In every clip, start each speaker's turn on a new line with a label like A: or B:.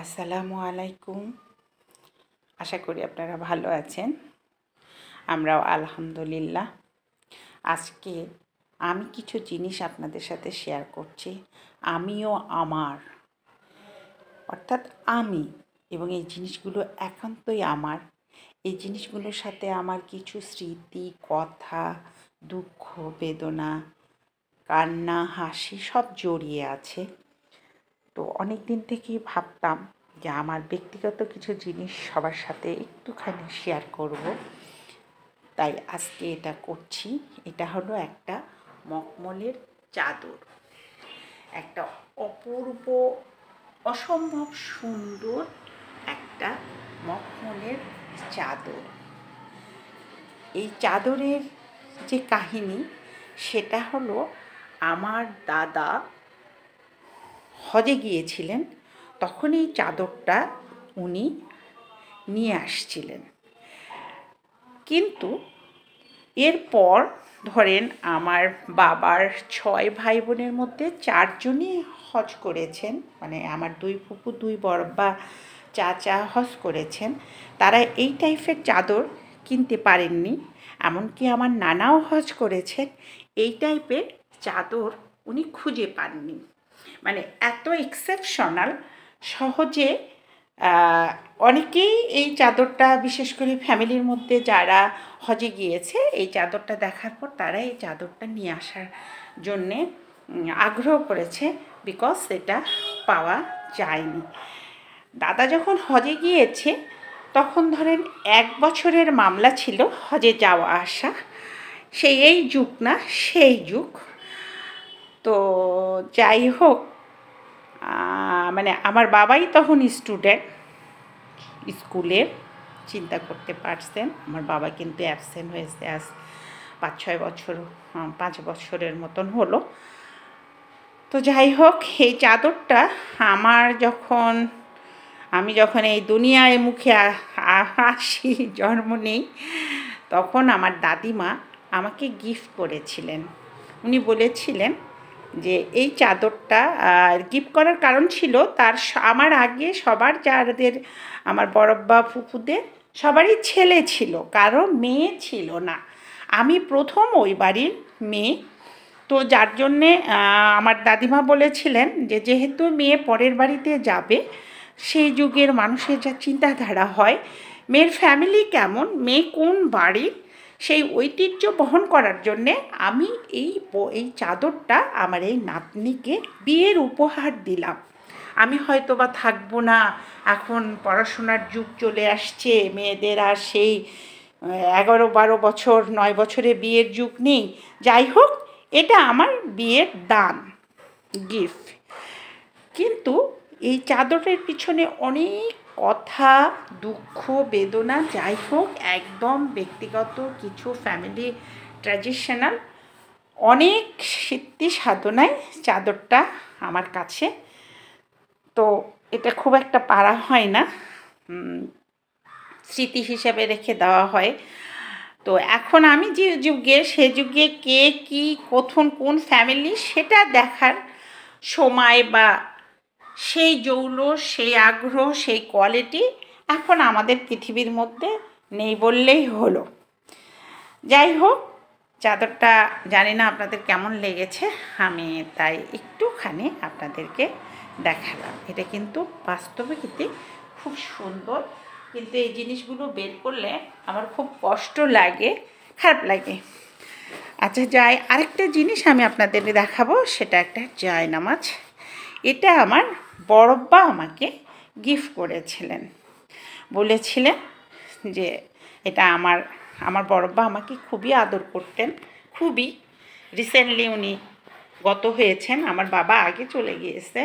A: আসসালামু আলাইকুম আশা করি আপনারা ভালো আছেন আমরাও আলহামদুলিল্লাহ আজকে আমি কিছু জিনিস আপনাদের সাথে শেয়ার করছি আমিও আমার অর্থাৎ আমি এবং এই জিনিসগুলো একান্তই আমার এই জিনিসগুলোর সাথে আমার কিছু স্মৃতি কথা দুঃখ বেদনা কান্না হাসি সব জড়িয়ে আছে তো অনেক দিন থেকেই ভাবতাম যে আমার ব্যক্তিগত কিছু জিনিস সবার সাথে একটুখানি শেয়ার করব তাই আজকে এটা করছি এটা হলো একটা মকমলের চাদর একটা অপূর্ব অসম্ভব সুন্দর একটা মখমলের চাদর এই চাদরের যে কাহিনী সেটা হলো আমার দাদা হজে গিয়েছিলেন তখন এই চাদরটা উনি নিয়ে আসছিলেন কিন্তু এরপর ধরেন আমার বাবার ছয় ভাই বোনের মধ্যে চারজনই হজ করেছেন মানে আমার দুই ফুপু দুই বড় বা চাচা হজ করেছেন তারা এই টাইপের চাদর কিনতে পারেননি এমনকি আমার নানাও হজ করেছেন এই টাইপের চাদর উনি খুঁজে পাননি মানে এত এক্সেপশনাল সহজে অনেকেই এই চাদরটা বিশেষ করে ফ্যামিলির মধ্যে যারা হজে গিয়েছে এই চাদরটা দেখার পর তারা এই চাদরটা নিয়ে আসার জন্যে আগ্রহ করেছে বিকজ এটা পাওয়া যায়নি দাদা যখন হজে গিয়েছে তখন ধরেন এক বছরের মামলা ছিল হজে যাওয়া আসা সেই এই যুগ না সেই যুগ তো যাই হোক মানে আমার বাবাই তখন স্টুডেন্ট স্কুলের চিন্তা করতে পারছেন আমার বাবা কিন্তু অ্যাবসেন্ট হয়েছে আজ পাঁচ ছয় বছর পাঁচ বছরের মতন হলো তো যাই হোক এই চাদরটা আমার যখন আমি যখন এই দুনিয়ায় মুখে আসি জন্ম নেই তখন আমার দাদিমা আমাকে গিফট করেছিলেন উনি বলেছিলেন যে এই চাদরটা গিফট করার কারণ ছিল তার আমার আগে সবার যাদের আমার বরব্বা ফুপুদের সবারই ছেলে ছিল কারো মেয়ে ছিল না আমি প্রথম ওই বাড়ির মেয়ে তো যার জন্যে আমার দাদিমা বলেছিলেন যে যেহেতু মেয়ে পরের বাড়িতে যাবে সেই যুগের মানুষের যা চিন্তাধারা হয় মেয়ের ফ্যামিলি কেমন মেয়ে কোন বাড়ির সেই ঐতিহ্য বহন করার জন্যে আমি এই এই চাদরটা আমার এই নাতনিকে বিয়ের উপহার দিলাম আমি হয়তো বা থাকবো না এখন পড়াশোনার যুগ চলে আসছে মেয়েদের আর সেই এগারো বারো বছর নয় বছরে বিয়ের যুগ নেই যাই হোক এটা আমার বিয়ের দান গিফট কিন্তু এই চাদরের পিছনে অনেক কথা দুঃখ বেদনা যাই হোক একদম ব্যক্তিগত কিছু ফ্যামিলি ট্র্যাডিশনাল অনেক সিদ্ধি সাধনায় চাদরটা আমার কাছে তো এটা খুব একটা পারা হয় না স্মৃতি হিসেবে রেখে দেওয়া হয় তো এখন আমি যে যুগে সে যুগে কে কি কোথন কোন ফ্যামিলি সেটা দেখার সময় বা সেই যৌল সেই আগ্রহ সেই কোয়ালিটি এখন আমাদের পৃথিবীর মধ্যে নেই বললেই হলো যাই হোক চাদরটা জানি না আপনাদের কেমন লেগেছে আমি তাই একটুখানি আপনাদেরকে দেখালাম এটা কিন্তু বাস্তবে কিন্তু খুব সুন্দর কিন্তু এই জিনিসগুলো বের করলে আমার খুব কষ্ট লাগে খারাপ লাগে আচ্ছা যাই আরেকটা জিনিস আমি আপনাদের দেখাবো সেটা একটা জায়নামাজ এটা আমার বড়ব্বা আমাকে গিফট করেছিলেন বলেছিলেন যে এটা আমার আমার বড়ব্বা আমাকে খুবই আদর করতেন খুবই রিসেন্টলি উনি গত হয়েছেন আমার বাবা আগে চলে গিয়েছে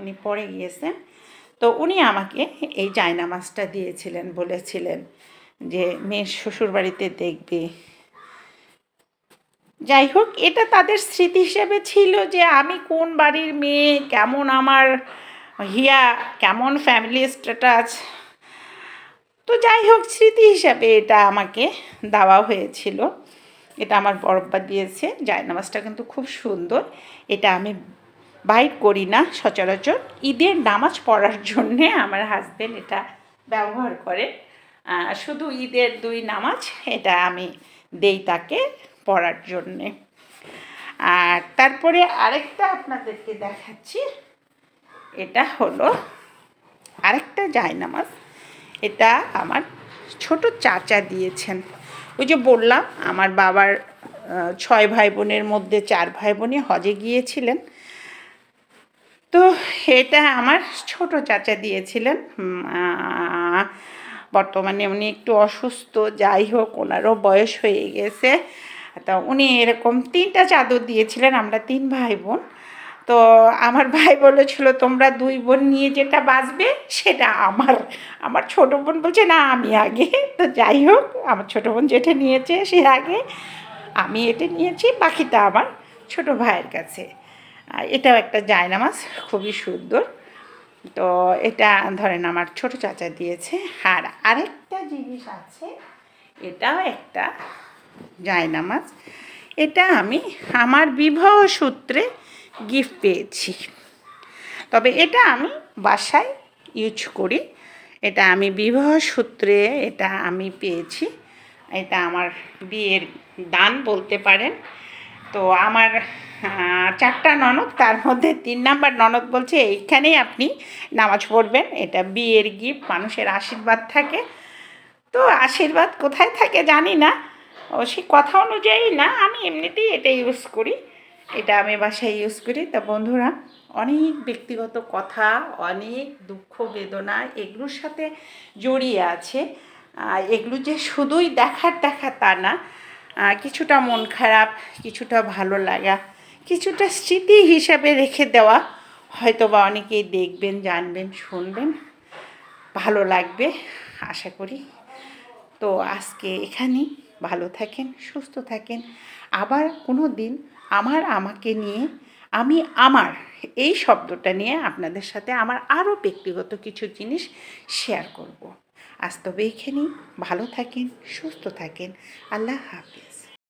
A: উনি পরে গিয়েছেন তো উনি আমাকে এই জায়নামাজটা দিয়েছিলেন বলেছিলেন যে মেয়ের শ্বশুরবাড়িতে দেখবে যাই হোক এটা তাদের স্মৃতি হিসেবে ছিল যে আমি কোন বাড়ির মেয়ে কেমন আমার হিয়া কেমন ফ্যামিলি স্ট্যাটাস তো যাই হোক স্মৃতি হিসাবে এটা আমাকে দেওয়া হয়েছিল এটা আমার বরব্বা দিয়েছে জায়নামাজটা কিন্তু খুব সুন্দর এটা আমি বাইট করি না সচরাচর ঈদের নামাজ পড়ার জন্যে আমার হাজব্যান্ড এটা ব্যবহার করে শুধু ঈদের দুই নামাজ এটা আমি দেই তাকে পড়ার জন্যে আর তারপরে আরেকটা আপনাদেরকে দেখাচ্ছি এটা হলো আরেকটা জায়নামাজ এটা আমার ছোট চাচা দিয়েছেন ওই যে বললাম আমার বাবার ছয় ভাই বোনের মধ্যে চার ভাই বোনই হজে গিয়েছিলেন তো এটা আমার ছোট চাচা দিয়েছিলেন বর্তমানে উনি একটু অসুস্থ যাই হোক ওনারও বয়স হয়ে গেছে তা উনি এরকম তিনটা চাদর দিয়েছিলেন আমরা তিন ভাই বোন তো আমার ভাই বলেছিল তোমরা দুই বোন নিয়ে যেটা বাঁচবে সেটা আমার আমার ছোটো বোন বলছে না আমি আগে তো যাই হোক আমার ছোটো বোন যেটা নিয়েছে সে আগে আমি এটা নিয়েছি বাকিটা আমার ছোট ভাইয়ের কাছে এটাও একটা জায়না মাছ খুবই সুন্দর তো এটা ধরেন আমার ছোট চাচা দিয়েছে আর আরেকটা জিনিস আছে এটাও একটা জায়না মাছ এটা আমি আমার বিবাহ সূত্রে গিফট পেয়েছি তবে এটা আমি বাসায় ইউজ করি এটা আমি বিবাহ সূত্রে এটা আমি পেয়েছি এটা আমার বিয়ের দান বলতে পারেন তো আমার চারটা ননদ তার মধ্যে তিন নাম্বার ননদ বলছে এইখানেই আপনি নামাজ পড়বেন এটা বিয়ের গিফট মানুষের আশীর্বাদ থাকে তো আশীর্বাদ কোথায় থাকে জানি না ও সে কথা অনুযায়ী না আমি এমনিতেই এটা ইউজ করি এটা আমি বাসায় ইউজ করি তা বন্ধুরা অনেক ব্যক্তিগত কথা অনেক দুঃখ বেদনা এগুলোর সাথে জড়িয়ে আছে এগুলো যে শুধুই দেখার দেখা তা না কিছুটা মন খারাপ কিছুটা ভালো লাগা কিছুটা স্মৃতি হিসাবে রেখে দেওয়া হয়তো বা অনেকেই দেখবেন জানবেন শুনবেন ভালো লাগবে আশা করি তো আজকে এখানেই ভালো থাকেন সুস্থ থাকেন আবার কোনো দিন আমার আমাকে নিয়ে আমি আমার এই শব্দটা নিয়ে আপনাদের সাথে আমার আরও ব্যক্তিগত কিছু জিনিস শেয়ার করব। আজ তবে এখানেই ভালো থাকেন সুস্থ থাকেন আল্লাহ হাফিজ